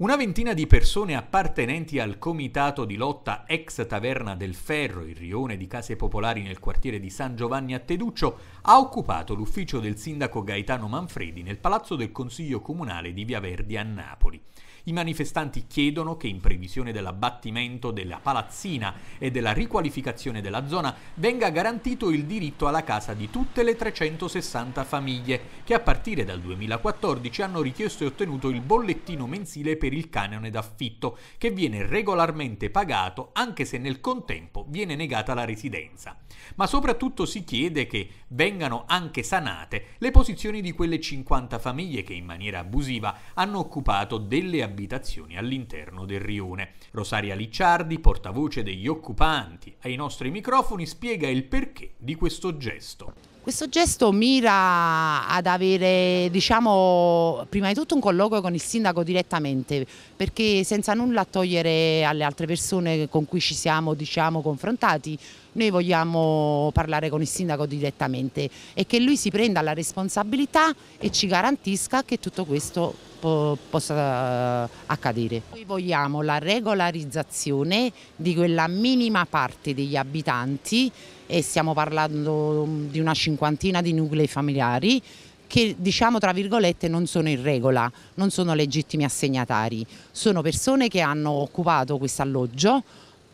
Una ventina di persone appartenenti al comitato di lotta ex Taverna del Ferro, il rione di case popolari nel quartiere di San Giovanni a Teduccio, ha occupato l'ufficio del sindaco Gaetano Manfredi nel palazzo del Consiglio Comunale di Via Verdi a Napoli. I manifestanti chiedono che in previsione dell'abbattimento della palazzina e della riqualificazione della zona venga garantito il diritto alla casa di tutte le 360 famiglie che a partire dal 2014 hanno richiesto e ottenuto il bollettino mensile per il canone d'affitto che viene regolarmente pagato anche se nel contempo viene negata la residenza. Ma soprattutto si chiede che venga vengano anche sanate le posizioni di quelle 50 famiglie che in maniera abusiva hanno occupato delle abitazioni all'interno del rione. Rosaria Licciardi, portavoce degli occupanti, ai nostri microfoni spiega il perché di questo gesto. Questo gesto mira ad avere diciamo, prima di tutto un colloquio con il sindaco direttamente perché senza nulla togliere alle altre persone con cui ci siamo diciamo, confrontati noi vogliamo parlare con il sindaco direttamente e che lui si prenda la responsabilità e ci garantisca che tutto questo po possa eh, accadere. Noi vogliamo la regolarizzazione di quella minima parte degli abitanti e stiamo parlando mm, di una cinquantina di nuclei familiari che diciamo tra virgolette non sono in regola, non sono legittimi assegnatari, sono persone che hanno occupato questo alloggio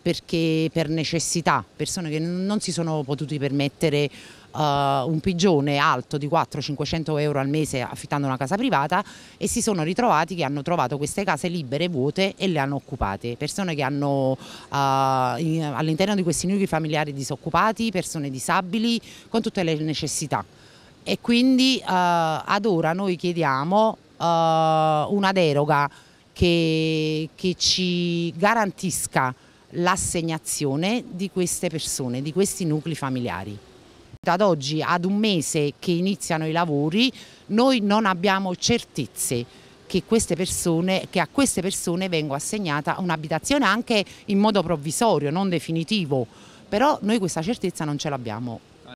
perché per necessità, persone che non si sono potuti permettere eh, un pigione alto di 400-500 euro al mese affittando una casa privata e si sono ritrovati che hanno trovato queste case libere, vuote e le hanno occupate. Persone che hanno eh, all'interno di questi nuclei familiari disoccupati, persone disabili, con tutte le necessità. E quindi eh, ad ora noi chiediamo una deroga che, che ci garantisca l'assegnazione di queste persone, di questi nuclei familiari ad oggi, ad un mese che iniziano i lavori, noi non abbiamo certezze che, persone, che a queste persone venga assegnata un'abitazione anche in modo provvisorio, non definitivo, però noi questa certezza non ce l'abbiamo.